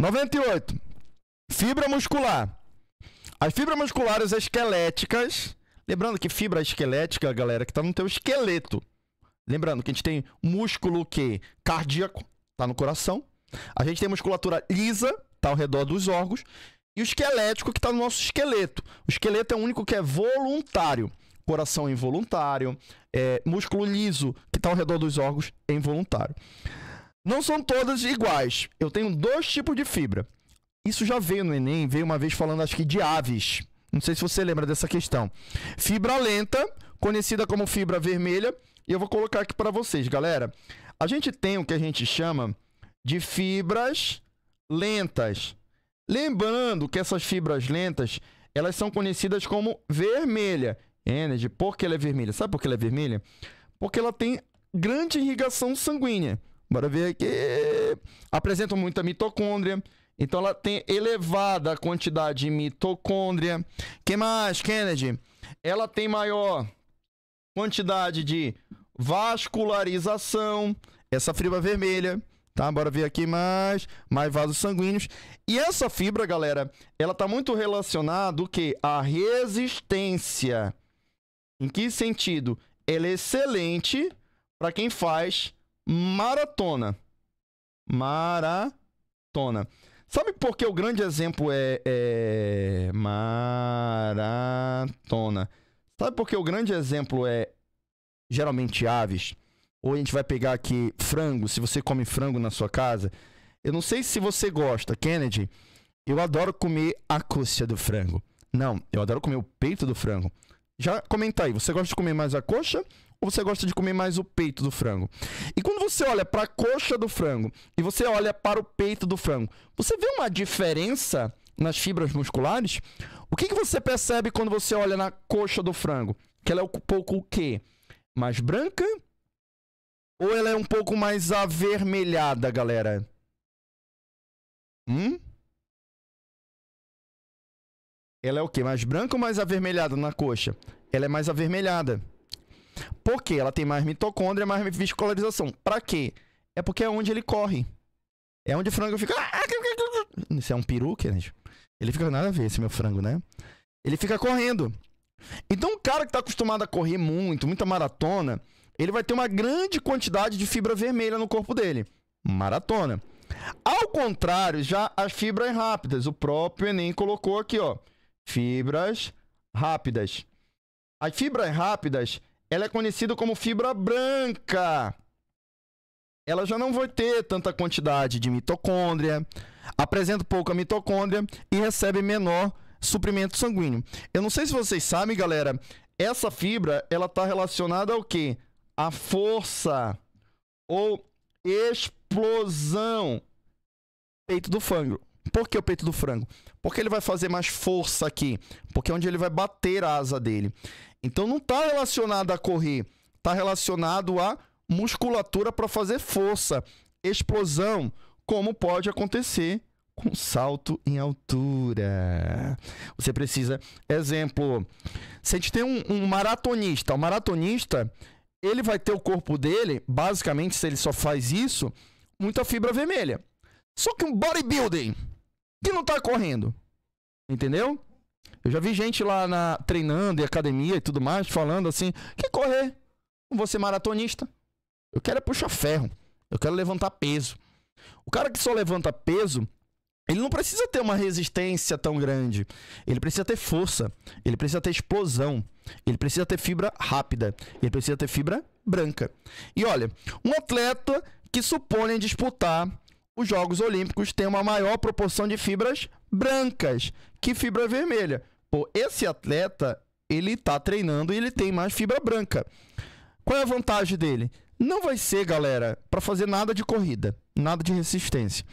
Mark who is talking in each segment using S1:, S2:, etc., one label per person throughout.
S1: 98. Fibra muscular. As fibras musculares esqueléticas. Lembrando que fibra esquelética, galera, que tá no teu esqueleto. Lembrando que a gente tem músculo que cardíaco, tá no coração. A gente tem musculatura lisa, tá ao redor dos órgãos. E o esquelético que tá no nosso esqueleto. O esqueleto é o único que é voluntário. Coração involuntário. É, músculo liso, que tá ao redor dos órgãos, é involuntário. Não são todas iguais. Eu tenho dois tipos de fibra. Isso já veio no Enem, veio uma vez falando, acho que, de aves. Não sei se você lembra dessa questão. Fibra lenta, conhecida como fibra vermelha. E eu vou colocar aqui para vocês, galera. A gente tem o que a gente chama de fibras lentas. Lembrando que essas fibras lentas, elas são conhecidas como vermelha. Energy, por que ela é vermelha? Sabe por que ela é vermelha? Porque ela tem grande irrigação sanguínea. Bora ver aqui. Apresentam muita mitocôndria. Então ela tem elevada quantidade de mitocôndria. Que mais, Kennedy? Ela tem maior quantidade de vascularização, essa fibra vermelha, tá? Bora ver aqui mais, mais vasos sanguíneos. E essa fibra, galera, ela tá muito relacionada o quê? A resistência. Em que sentido? Ela é excelente para quem faz maratona. Maratona. Sabe por que o grande exemplo é, é maratona? Sabe por que o grande exemplo é geralmente aves? Ou a gente vai pegar aqui frango, se você come frango na sua casa. Eu não sei se você gosta, Kennedy. Eu adoro comer a cústia do frango. Não, eu adoro comer o peito do frango. Já comenta aí, você gosta de comer mais a coxa ou você gosta de comer mais o peito do frango? E quando você olha para a coxa do frango e você olha para o peito do frango, você vê uma diferença nas fibras musculares? O que, que você percebe quando você olha na coxa do frango? Que ela é um pouco o quê? Mais branca? Ou ela é um pouco mais avermelhada, galera? Hum? ela é o quê? Mais branca ou mais avermelhada na coxa? Ela é mais avermelhada. Por quê? Ela tem mais mitocôndria, mais vascularização. Pra quê? É porque é onde ele corre. É onde o frango fica. Isso é um peru, Kennedy. Ele fica nada a ver esse meu frango, né? Ele fica correndo. Então, um cara que tá acostumado a correr muito, muita maratona, ele vai ter uma grande quantidade de fibra vermelha no corpo dele. Maratona. Ao contrário, já as fibras rápidas, o próprio Enem colocou aqui, ó fibras rápidas. As fibras rápidas, ela é conhecida como fibra branca. Ela já não vai ter tanta quantidade de mitocôndria, apresenta pouca mitocôndria e recebe menor suprimento sanguíneo. Eu não sei se vocês sabem, galera, essa fibra, ela está relacionada ao quê? A força ou explosão peito do fango. Por que o peito do frango? Porque ele vai fazer mais força aqui. Porque é onde ele vai bater a asa dele. Então não está relacionado a correr. Está relacionado a musculatura para fazer força. Explosão. Como pode acontecer com salto em altura. Você precisa. Exemplo. Se a gente tem um, um maratonista. O um maratonista. Ele vai ter o corpo dele, basicamente, se ele só faz isso, muita fibra vermelha. Só que um bodybuilding que não tá correndo. Entendeu? Eu já vi gente lá na, treinando e academia e tudo mais, falando assim: que correr? Não vou ser maratonista. Eu quero é puxar ferro. Eu quero levantar peso. O cara que só levanta peso, ele não precisa ter uma resistência tão grande. Ele precisa ter força. Ele precisa ter explosão. Ele precisa ter fibra rápida. Ele precisa ter fibra branca. E olha, um atleta que supõe disputar os Jogos Olímpicos têm uma maior proporção de fibras brancas que fibra vermelha. Pô, esse atleta, ele tá treinando e ele tem mais fibra branca. Qual é a vantagem dele? Não vai ser, galera, para fazer nada de corrida, nada de resistência.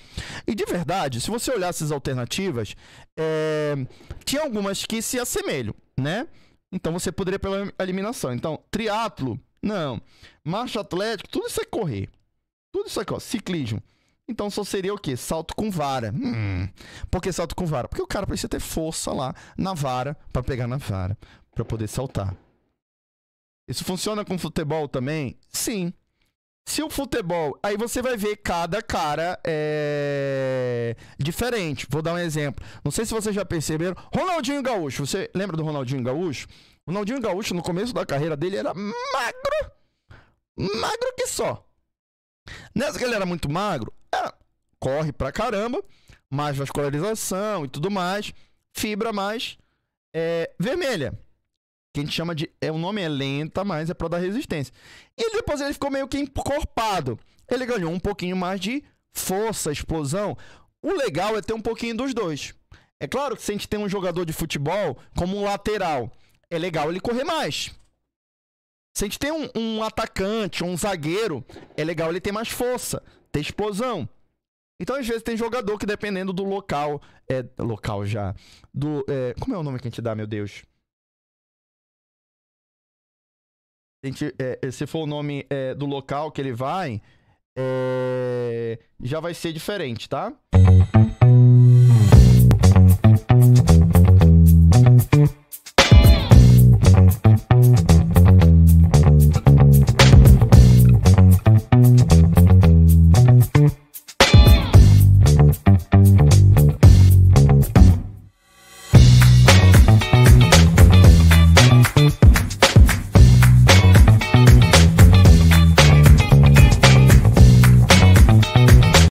S1: E de verdade, se você olhar essas alternativas, é... tinha algumas que se assemelham, né? Então você poderia pela eliminação. Então, triatlo, não. Marcha atlética, tudo isso é correr. Tudo isso é correr. Ciclismo. Então só seria o quê? Salto com vara. Hum, por que salto com vara? Porque o cara precisa ter força lá na vara para pegar na vara, para poder saltar. Isso funciona com futebol também? Sim. Se o futebol. Aí você vai ver cada cara é. diferente. Vou dar um exemplo. Não sei se vocês já perceberam. Ronaldinho Gaúcho. Você lembra do Ronaldinho Gaúcho? Ronaldinho Gaúcho, no começo da carreira dele, era magro. Magro que só. Nessa que ele era muito magro, corre pra caramba, mais vascularização e tudo mais, fibra mais é, vermelha. Que a gente chama de. É, o nome é lenta, mas é pro dar resistência. E depois ele ficou meio que encorpado. Ele ganhou um pouquinho mais de força, explosão. O legal é ter um pouquinho dos dois. É claro que se a gente tem um jogador de futebol como um lateral, é legal ele correr mais. Se a gente tem um, um atacante, um zagueiro, é legal ele ter mais força, ter explosão. Então, às vezes, tem jogador que, dependendo do local. É, local já. Do. É, como é o nome que a gente dá, meu Deus? A gente, é, é se for o nome é, do local que ele vai, é, já vai ser diferente, tá?